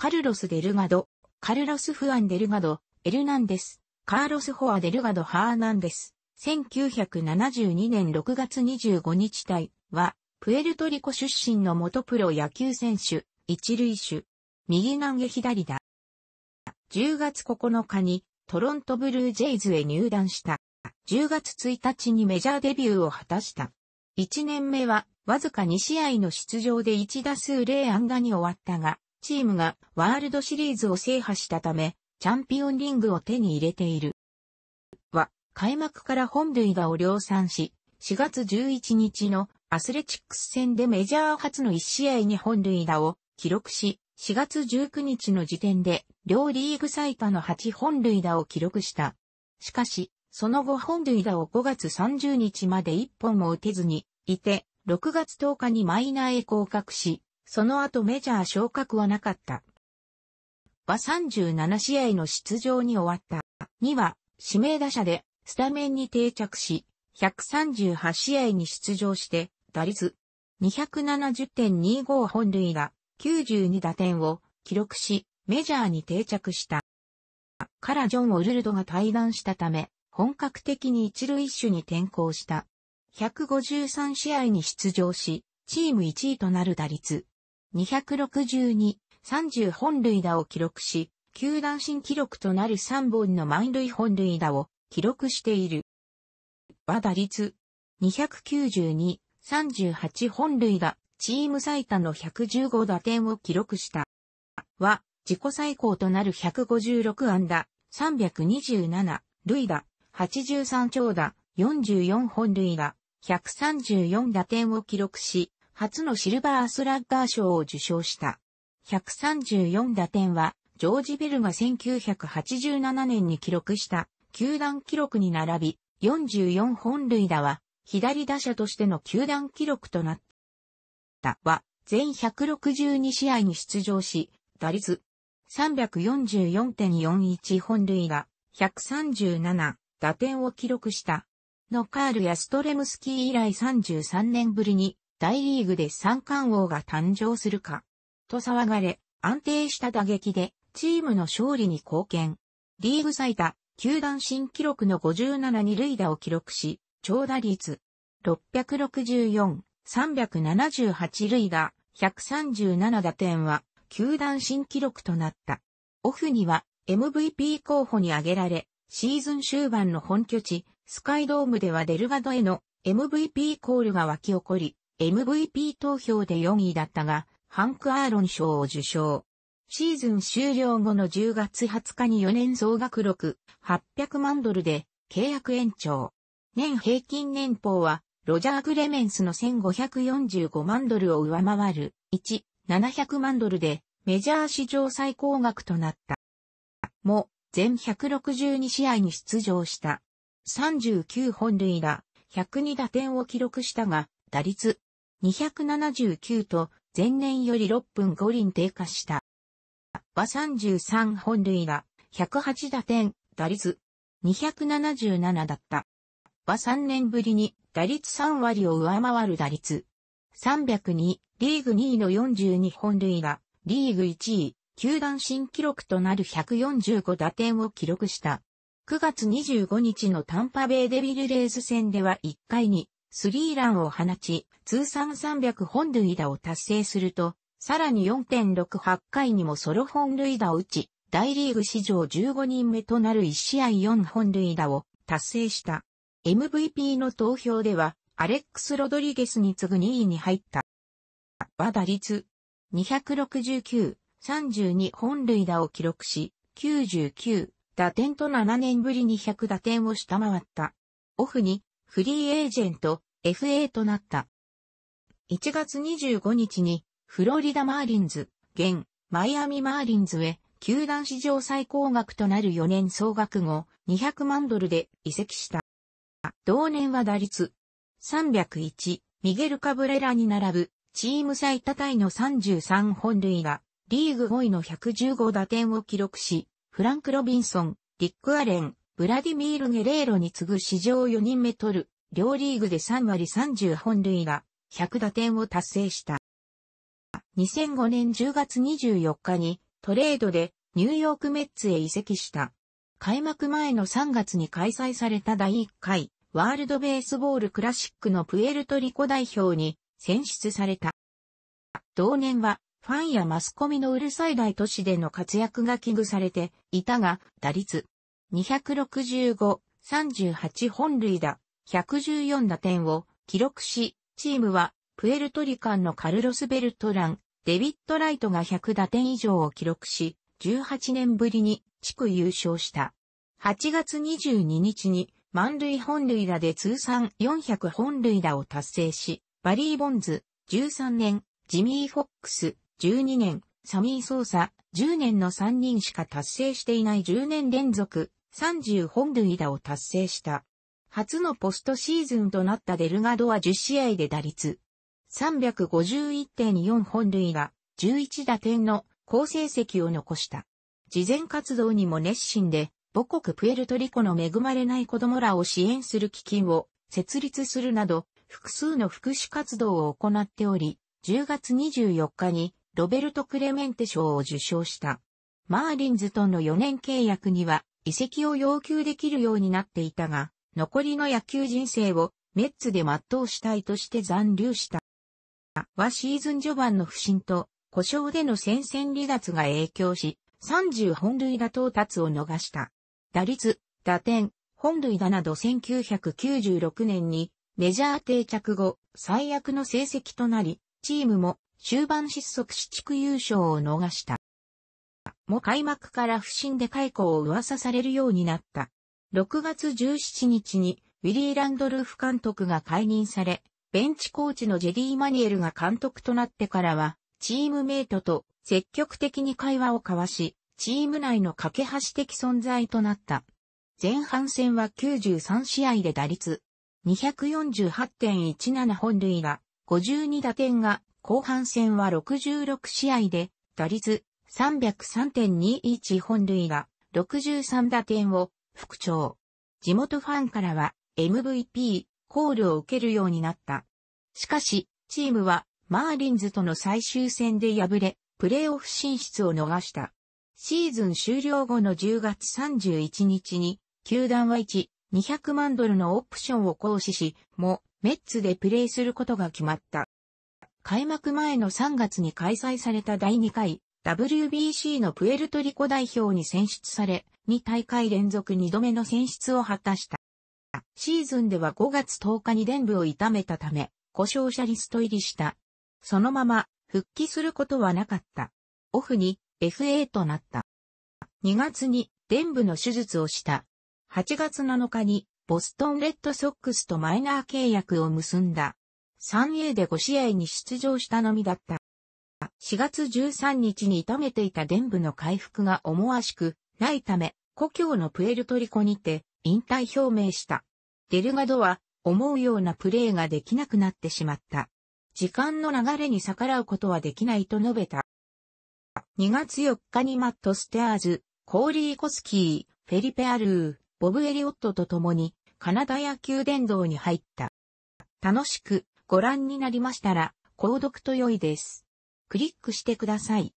カルロス・デルガド、カルロス・フアン・デルガド、エルナンデス、カーロス・ホア・デルガド・ハーナンデス、1972年6月25日体は、プエルトリコ出身の元プロ野球選手、一塁手、右投げ左だ。10月9日にトロントブルージェイズへ入団した。10月1日にメジャーデビューを果たした。1年目はわずか2試合の出場で1打数0安打に終わったが、チームがワールドシリーズを制覇したため、チャンピオンリングを手に入れている。は、開幕から本塁打を量産し、4月11日のアスレチックス戦でメジャー初の1試合に本塁打を記録し、4月19日の時点で両リーグ最多の8本塁打を記録した。しかし、その後本塁打を5月30日まで1本も打てずにいて、6月10日にマイナーへ降格し、その後メジャー昇格はなかった。は37試合の出場に終わった。2は指名打者でスタメンに定着し、138試合に出場して、打率270.25本塁打、92打点を記録し、メジャーに定着した。からジョン・オルルドが退団したため、本格的に一塁手に転向した。153試合に出場し、チーム1位となる打率262、30本塁打を記録し、球団新記録となる3本の満塁本塁打を記録している。和打率292、38本塁打、チーム最多の115打点を記録した。は、自己最高となる156安打、327、塁打、83長打、44本塁打、134打点を記録し、初のシルバースラッガー賞を受賞した。134打点は、ジョージ・ベルが1987年に記録した球団記録に並び、44本塁打は、左打者としての球団記録となった。は、全162試合に出場し、打率344.41本塁打、137打点を記録した。のカール・やストレムスキー以来33年ぶりに大リーグで三冠王が誕生するか、と騒がれ、安定した打撃で、チームの勝利に貢献。リーグ最多、球団新記録の57二塁打を記録し、長打率、664、378塁打、137打点は、球団新記録となった。オフには、MVP 候補に挙げられ、シーズン終盤の本拠地、スカイドームではデルガドへの MVP コールが沸き起こり、MVP 投票で4位だったが、ハンク・アーロン賞を受賞。シーズン終了後の10月20日に4年総額6、800万ドルで契約延長。年平均年俸は、ロジャー・グレメンスの1545万ドルを上回る、1、700万ドルで、メジャー史上最高額となった。も、全162試合に出場した。39本塁打、102打点を記録したが、打率、279と前年より6分5厘低下した。は33本塁打、108打点、打率277だった。は3年ぶりに打率3割を上回る打率302、リーグ2位の42本塁打、リーグ1位、球団新記録となる145打点を記録した。9月25日のタンパベイデビルレーズ戦では1回にスリーランを放ち、通算300本塁打を達成すると、さらに4.68回にもソロ本塁打を打ち、大リーグ史上15人目となる1試合4本塁打を達成した。MVP の投票では、アレックス・ロドリゲスに次ぐ2位に入った。バ打率269、32本塁打を記録し、99打点と7年ぶりに100打点を下回った。オフにフリーエージェント FA となった。1月25日にフロリダマーリンズ、現マイアミマーリンズへ球団史上最高額となる4年総額後200万ドルで移籍した。同年は打率301、ミゲル・カブレラに並ぶチーム最多タイの33本塁が、リーグ5位の115打点を記録し、フランク・ロビンソン、リック・アレン、ブラディミール・ゲレーロに次ぐ史上4人目取る、両リーグで3割30本塁が、100打点を達成した。2005年10月24日にトレードでニューヨークメッツへ移籍した。開幕前の3月に開催された第1回ワールドベースボールクラシックのプエルトリコ代表に選出された。同年はファンやマスコミのうるさい大都市での活躍が危惧されていたが、打率265、38本塁打、114打点を記録し、チームはプエルトリカンのカルロス・ベルトラン、デビッド・ライトが100打点以上を記録し、18年ぶりに地区優勝した。8月22日に満塁本塁打で通算400本塁打を達成し、バリー・ボンズ、13年、ジミー・フォックス、12年、サミー・ソーサ、10年の3人しか達成していない10年連続30本塁打を達成した。初のポストシーズンとなったデルガドは10試合で打率351.4本塁打、11打点の好成績を残した。事前活動にも熱心で、母国プエルトリコの恵まれない子供らを支援する基金を設立するなど、複数の福祉活動を行っており、10月24日にロベルト・クレメンテ賞を受賞した。マーリンズとの4年契約には移籍を要求できるようになっていたが、残りの野球人生をメッツで全うしたいとして残留した。はシーズン序盤の不振と故障での戦線離脱が影響し、30本塁打到達を逃した。打率、打点、本塁打など1996年にメジャー定着後、最悪の成績となり、チームも終盤失速し地区優勝を逃した。も開幕から不審で解雇を噂されるようになった。6月17日にウィリー・ランドルーフ監督が解任され、ベンチコーチのジェリー・マニエルが監督となってからは、チームメイトと積極的に会話を交わし、チーム内の架け橋的存在となった。前半戦は93試合で打率248.17本塁が、52打点が後半戦は66試合で打率303.21本塁打、63打点を復調。地元ファンからは MVP コールを受けるようになった。しかし、チームはマーリンズとの最終戦で敗れ、プレーオフ進出を逃した。シーズン終了後の10月31日に、球団は1、200万ドルのオプションを行使し、も、メッツでプレーすることが決まった。開幕前の3月に開催された第2回 WBC のプエルトリコ代表に選出され、2大会連続2度目の選出を果たした。シーズンでは5月10日に伝部を痛めたため、故障者リスト入りした。そのまま復帰することはなかった。オフに FA となった。2月に伝部の手術をした。8月7日にボストンレッドソックスとマイナー契約を結んだ。3A で5試合に出場したのみだった。4月13日に痛めていた伝部の回復が思わしくないため、故郷のプエルトリコにて引退表明した。デルガドは思うようなプレーができなくなってしまった。時間の流れに逆らうことはできないと述べた。2月4日にマット・ステアーズ、コーリー・コスキー、フェリペ・アルー、ボブ・エリオットと共にカナダ野球殿堂に入った。楽しくご覧になりましたら、購読と良いです。クリックしてください。